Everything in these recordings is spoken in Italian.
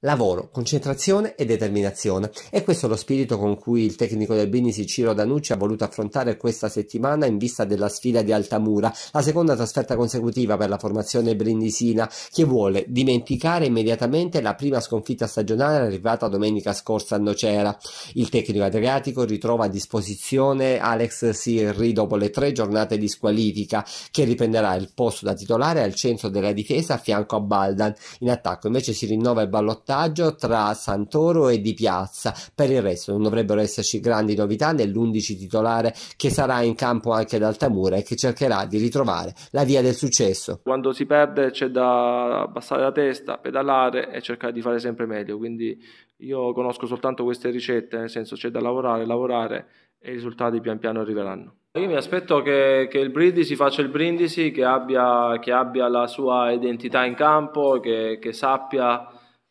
Lavoro, concentrazione e determinazione. È questo lo spirito con cui il tecnico del Brindisi Ciro Danucci ha voluto affrontare questa settimana in vista della sfida di Altamura, la seconda trasferta consecutiva per la formazione brindisina, che vuole dimenticare immediatamente la prima sconfitta stagionale arrivata domenica scorsa a Nocera. Il tecnico adriatico ritrova a disposizione Alex Sirri dopo le tre giornate di squalifica, che riprenderà il posto da titolare al centro della difesa a fianco a Baldan. In attacco invece si rinnova il ballottaggio ballottaggio tra Santoro e Di Piazza. Per il resto non dovrebbero esserci grandi novità nell'11 titolare che sarà in campo anche dal Tamura e che cercherà di ritrovare la via del successo. Quando si perde c'è da abbassare la testa, pedalare e cercare di fare sempre meglio, quindi io conosco soltanto queste ricette, nel senso c'è da lavorare, lavorare e i risultati pian piano arriveranno. Io mi aspetto che, che il Brindisi faccia il Brindisi, che abbia, che abbia, la sua identità in campo, che, che sappia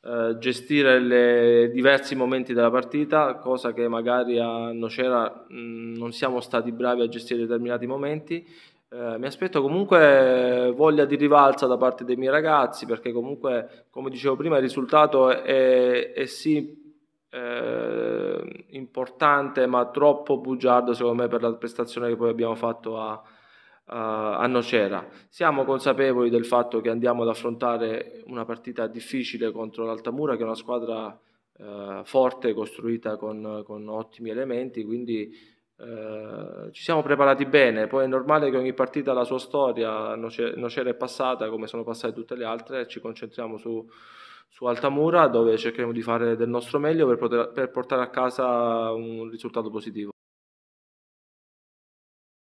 eh, gestire i diversi momenti della partita, cosa che magari a Nocera mh, mm, non siamo stati bravi a gestire determinati momenti. Eh, mi aspetto comunque voglia di rivalsa da parte dei miei ragazzi, perché comunque, come dicevo prima, il risultato è, è sì eh, importante, ma troppo bugiardo secondo me per la prestazione che poi abbiamo fatto a, eh, a Nocera. Siamo consapevoli del fatto che andiamo ad affrontare una partita difficile contro l'Altamura, che è una squadra eh, forte, costruita con, con, ottimi elementi, quindi eh, ci siamo preparati bene. Poi è normale che ogni partita ha la sua storia, Nocera è passata come sono passate tutte le altre, ci concentriamo su, su Altamura dove cercheremo di fare del nostro meglio per, poter, per portare a casa un risultato positivo.